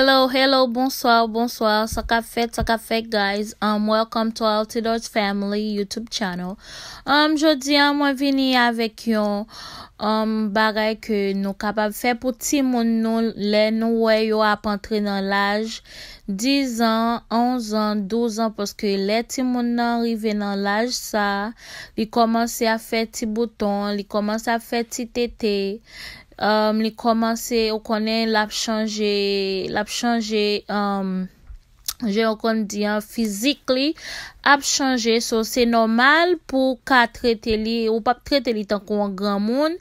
Hello, hello, bonsoir, bonsoir, sakafet, sakafet guys, um, welcome to Altidot Family Youtube Channel Je di an mwen vini avek yon um, baray ke nou kapap fe pou ti moun nou le nou weyo ap antre nan laj 10 an, 11 an, 12 an, poske le ti moun nan rive nan laj sa Li komanse a fe ti bouton, li komanse a fe ti tete Um, li komanse, ou konen, lap chanje, lap chanje... Um, Je yon kon di an fizik li ap chanje so se normal pou ka trete li ou pa trete li tankou an gran moun.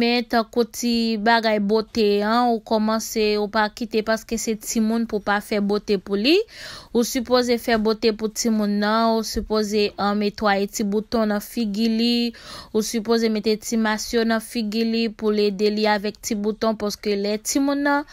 Met tankou ti bagay bote an ou komanse ou pa kite paske se ti moun pou pa fe bote pou li. Ou suppose fe bote pou ti moun nan ou suppose an metwa e ti bouton nan figi li. Ou suppose mette ti masyon nan figi li pou le de li avek ti bouton poske le ti moun nan.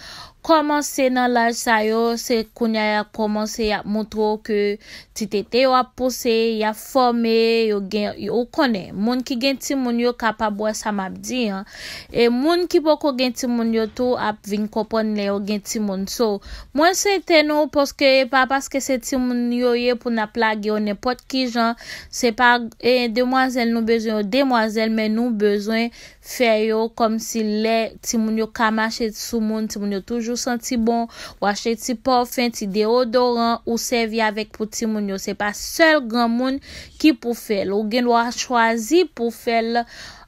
komanse nan laj sa yo, se kounya ya komanse, ya moutro ke titete yo ap pose, ya fome, yo gen, yo kone. Moun ki gen timoun yo ka pa boye sa map di, an. E moun ki poko gen timoun yo tou, ap vin kopon le yo gen timoun sou. Moun se ten nou, poske, pa paske se timoun yo ye pou na plage yo, nepot ki jan, se pa, e, demwazel nou bezwen yo, demwazel men nou bezwen fe yo, kom si le, timoun yo kamache sou moun, timoun yo toujou ou senti bon, ou achete ti pofè, ti deodorant, ou sevi avèk pou ti moun yo. Se pa sel gran moun ki pou fèl. Ou gen wò a chwazi pou fèl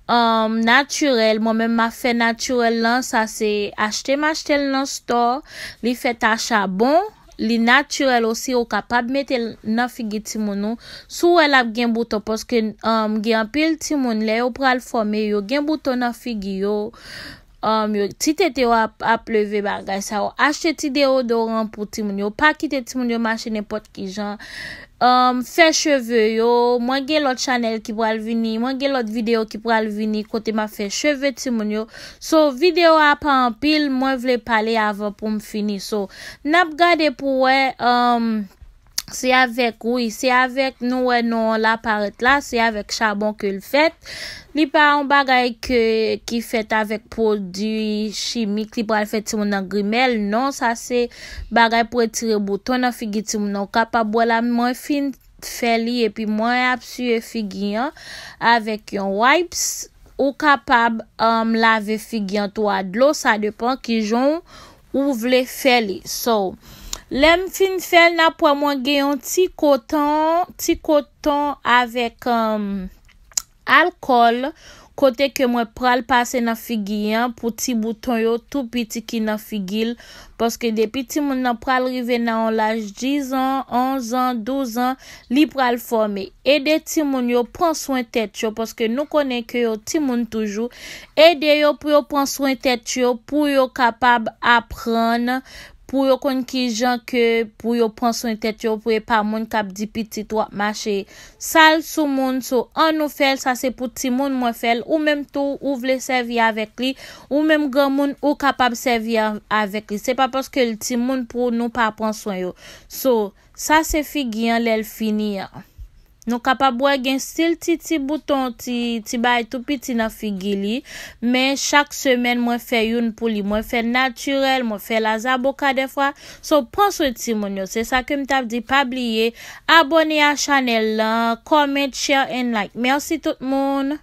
um, naturel. Mò men ma fè naturel lan, sa se achete ma achete l nan store, li fè ta chabon, li naturel osi ou kapab mette nan figi ti moun yo. Sou wè la gen bouto, poske um, gen apil ti moun le, ou pral fòmè yo, gen bouto nan figi yo, Um, yo ti tete yo ap pleve bagay, sa yo ache ti de yo doran pou ti moun yo, pa kite ti moun yo mache nepot ki jan, um, fe cheve yo, mwen gen lot chanel ki pral vini, mwen gen lot video ki pral vini kote ma fe cheve ti moun yo, so video ap anpil mwen vle pale avan pou m fini, so nap gade pou we... Um, Se avek ouy, se avek nou e nou la paret la, se avek chabon ke l fèt. Ni pa an bagay ki fèt avèk pou di chimik li pral fèt ti moun an grimel. Non, sa se bagay pou etire bouton an figi ti moun an non, kapab wala mwen fin fèli e pi mwen apsu e figi an avèk yon wipes ou kapab am um, lave figi an to adlo. Sa depan ki joun ou vle fèli. Lem fin fel na pou a mwen gen yon ti koton, ti koton avèk um, alkol, kote ke mwen pral pase nan figi, pou ti bouton yo, tou piti ki nan figil, poske depi ti moun nan pral rive nan an laj, 10 an, 11 an, 12 an, li pral fome. Ede ti moun yo, pran soen tet yo, poske nou konen ke yo ti moun toujou, ede yo pou yo pran soen tet yo, pou yo kapab apren, pou yo pran soen tet yo, pou yo kon ki jan ke pou yo pon son tet yo, pou yo e pa moun kap di pitit wak mache. Sal sou moun, so an nou fel, sa se pou ti moun moun fel, ou mèm tou ou vle sevi avèk li, ou mèm gwa moun ou kapab sevi avèk li. Se pa poske li ti moun pou nou pa pon son yo. So, sa se fi gyan lèl fini ya. Nou kapap wè gen stil ti ti bouton ti baye toupi ti nan figili. Men chak semen mwen fè youn pou li. Mwen fè naturel, mwen fè la zaboka defwa. So, pon sou ti moun yo. Se sa kem tap di pabliye. Abone a chanel la. Comment, share and like. Merci tout moun.